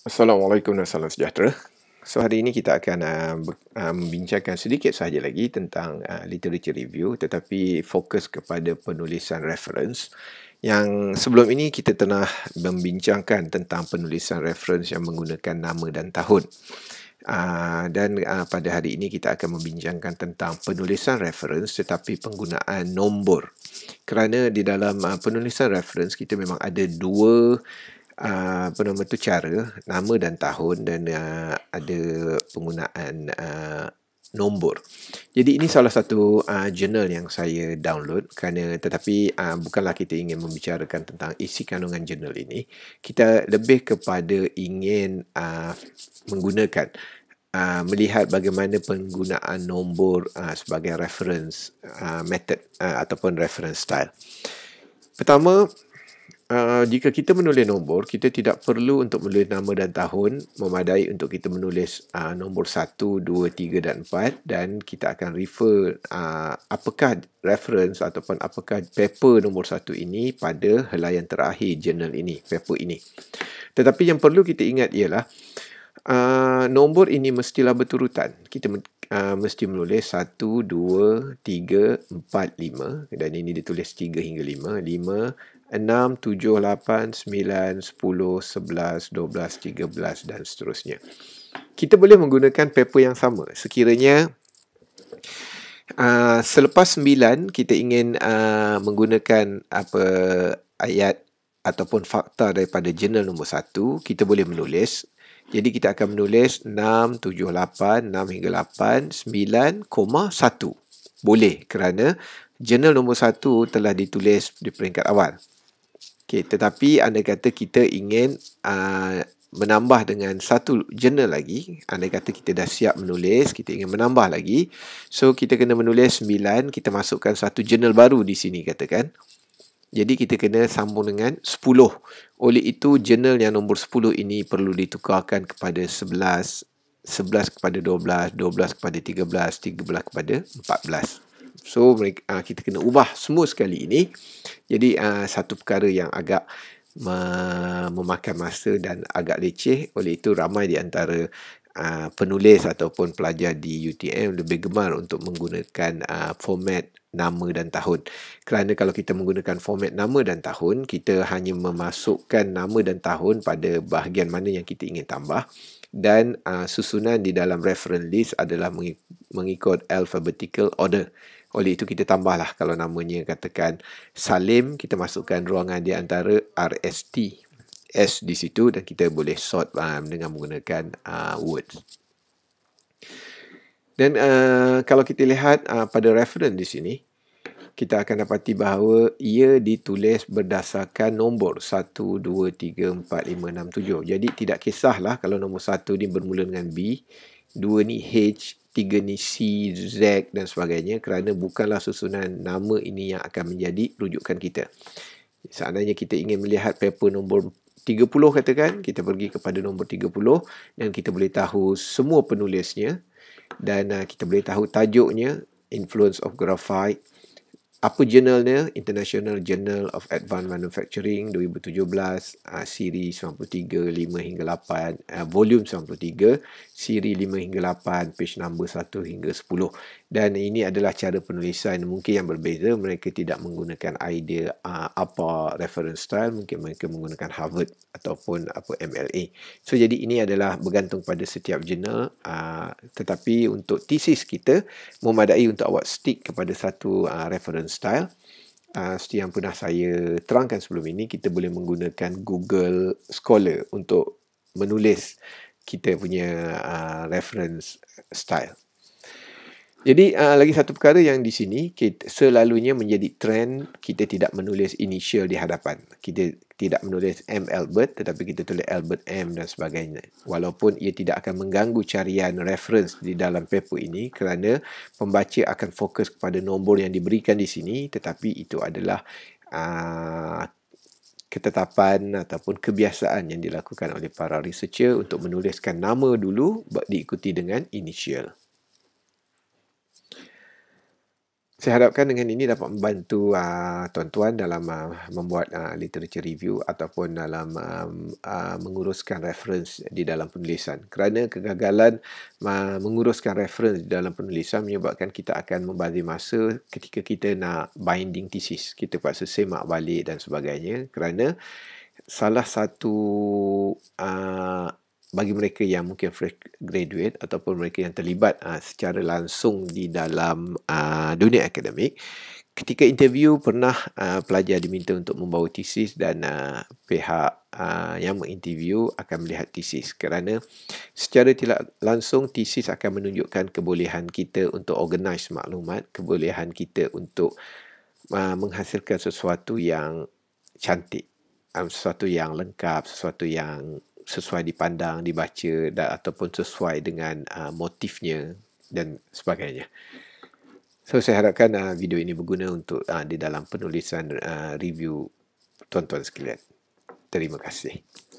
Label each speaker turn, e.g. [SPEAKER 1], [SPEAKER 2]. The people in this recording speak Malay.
[SPEAKER 1] Assalamualaikum dan salam sejahtera. So hari ini kita akan uh, uh, membincangkan sedikit sahaja lagi tentang uh, literature review tetapi fokus kepada penulisan reference yang sebelum ini kita telah membincangkan tentang penulisan reference yang menggunakan nama dan tahun. Uh, dan uh, pada hari ini kita akan membincangkan tentang penulisan reference tetapi penggunaan nombor. Kerana di dalam uh, penulisan reference kita memang ada dua apa nama tu cara nama dan tahun dan uh, ada penggunaan uh, nombor. Jadi ini salah satu uh, ah, journal yang saya download kerana tetapi uh, bukanlah kita ingin membicarakan tentang isi kandungan jurnal ini. Kita lebih kepada ingin uh, menggunakan uh, melihat bagaimana penggunaan nombor uh, sebagai reference uh, method uh, ataupun reference style. Pertama, Uh, jika kita menulis nombor, kita tidak perlu untuk menulis nama dan tahun memadai untuk kita menulis uh, nombor 1, 2, 3 dan 4 dan kita akan refer uh, apakah reference ataupun apakah paper nombor 1 ini pada helaian terakhir jurnal ini, paper ini. Tetapi yang perlu kita ingat ialah uh, nombor ini mestilah berturutan. Kita uh, mesti menulis 1, 2, 3, 4, 5 dan ini ditulis 3 hingga 5. 5, 6, 7, 8, 9, 10, 11, 12, 13 dan seterusnya. Kita boleh menggunakan paper yang sama. Sekiranya uh, selepas 9 kita ingin uh, menggunakan apa ayat ataupun fakta daripada jurnal nombor 1, kita boleh menulis. Jadi kita akan menulis 6, 7, 8, 6 hingga 8, 9, 1. Boleh kerana jurnal nombor 1 telah ditulis di peringkat awal. Okay, tetapi anda kata kita ingin uh, menambah dengan satu jurnal lagi. Anda kata kita dah siap menulis, kita ingin menambah lagi. So, kita kena menulis 9, kita masukkan satu jurnal baru di sini katakan. Jadi, kita kena sambung dengan 10. Oleh itu, jurnal yang nombor 10 ini perlu ditukarkan kepada 11. 11 kepada 12, 12 kepada 13, 13 kepada 14. So mereka, uh, kita kena ubah semua sekali ini. Jadi uh, satu perkara yang agak memakan masa dan agak leceh oleh itu ramai di antara uh, penulis ataupun pelajar di UTM lebih gemar untuk menggunakan uh, format nama dan tahun kerana kalau kita menggunakan format nama dan tahun kita hanya memasukkan nama dan tahun pada bahagian mana yang kita ingin tambah dan uh, susunan di dalam reference list adalah mengikut alphabetical order oleh itu kita tambahlah kalau namanya katakan Salim kita masukkan ruangan di antara RST S di situ dan kita boleh sort um, dengan menggunakan uh, word. Dan uh, kalau kita lihat uh, pada reference di sini kita akan dapati bahawa ia ditulis berdasarkan nombor 1 2 3 4 5 6 7. Jadi tidak kisahlah kalau nombor 1 ini bermula dengan B 2 ni H, 3 ni C, Z dan sebagainya kerana bukanlah susunan nama ini yang akan menjadi rujukan kita. Seandainya kita ingin melihat paper nombor 30 katakan, kita pergi kepada nombor 30 dan kita boleh tahu semua penulisnya dan uh, kita boleh tahu tajuknya, Influence of Graphite apa jurnalnya? International Journal of Advanced Manufacturing 2017, ah, siri 93, 5 hingga 8, ah, volume 93, siri 5 hingga 8, page number 1 hingga 10. Dan ini adalah cara penulisan mungkin yang berbeza. Mereka tidak menggunakan idea ah, apa reference style. Mungkin mereka menggunakan Harvard ataupun apa MLA. So, jadi ini adalah bergantung pada setiap jurnal. tetapi untuk thesis kita, memadai untuk awak stick kepada satu reference style uh, seperti yang pernah saya terangkan sebelum ini kita boleh menggunakan Google Scholar untuk menulis kita punya uh, reference style jadi uh, lagi satu perkara yang di sini kita selalunya menjadi trend kita tidak menulis initial di hadapan. Kita tidak menulis M Albert tetapi kita tulis Albert M dan sebagainya. Walaupun ia tidak akan mengganggu carian reference di dalam paper ini kerana pembaca akan fokus kepada nombor yang diberikan di sini tetapi itu adalah uh, ketetapan ataupun kebiasaan yang dilakukan oleh para researcher untuk menuliskan nama dulu diikuti dengan initial. Saya harapkan dengan ini dapat membantu uh, tuan-tuan dalam uh, membuat uh, literature review ataupun dalam um, uh, menguruskan reference di dalam penulisan. Kerana kegagalan uh, menguruskan reference di dalam penulisan menyebabkan kita akan membazir masa ketika kita nak binding thesis. Kita paksa semak balik dan sebagainya kerana salah satu uh, bagi mereka yang mungkin fresh graduate ataupun mereka yang terlibat uh, secara langsung di dalam uh, dunia akademik ketika interview pernah uh, pelajar diminta untuk membawa thesis dan uh, pihak uh, yang menginterview akan melihat thesis kerana secara tidak langsung thesis akan menunjukkan kebolehan kita untuk organize maklumat kebolehan kita untuk uh, menghasilkan sesuatu yang cantik um, sesuatu yang lengkap sesuatu yang sesuai dipandang, dibaca dan ataupun sesuai dengan uh, motifnya dan sebagainya. So saya harapkan uh, video ini berguna untuk uh, di dalam penulisan uh, review tuan-tuan sekalian. Terima kasih.